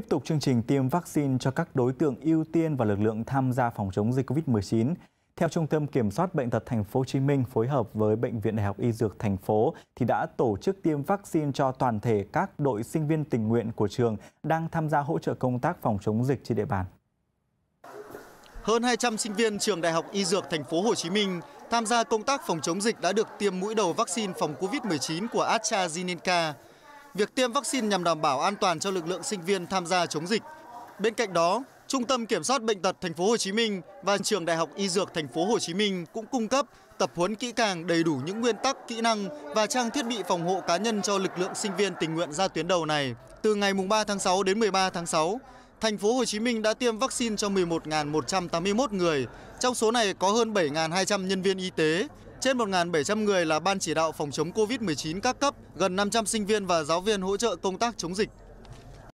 Tiếp tục chương trình tiêm vaccine cho các đối tượng ưu tiên và lực lượng tham gia phòng chống dịch COVID-19. Theo Trung tâm Kiểm soát Bệnh tật Thành phố Hồ Chí Minh phối hợp với Bệnh viện Đại học Y Dược Thành phố thì đã tổ chức tiêm vaccine cho toàn thể các đội sinh viên tình nguyện của trường đang tham gia hỗ trợ công tác phòng chống dịch trên địa bàn. Hơn 200 sinh viên trường Đại học Y Dược Thành phố Hồ Chí Minh tham gia công tác phòng chống dịch đã được tiêm mũi đầu vaccine phòng COVID-19 của AstraZeneca việc tiêm vaccine nhằm đảm bảo an toàn cho lực lượng sinh viên tham gia chống dịch. Bên cạnh đó, Trung tâm Kiểm soát bệnh tật Thành phố Hồ Chí Minh và Trường Đại học Y Dược Thành phố Hồ Chí Minh cũng cung cấp tập huấn kỹ càng đầy đủ những nguyên tắc, kỹ năng và trang thiết bị phòng hộ cá nhân cho lực lượng sinh viên tình nguyện ra tuyến đầu này từ ngày 3 tháng 6 đến 13 tháng 6 thành phố Hồ Chí Minh đã tiêm vaccine cho 11.181 người. Trong số này có hơn 7.200 nhân viên y tế, trên 1.700 người là Ban chỉ đạo phòng chống COVID-19 các cấp, gần 500 sinh viên và giáo viên hỗ trợ công tác chống dịch.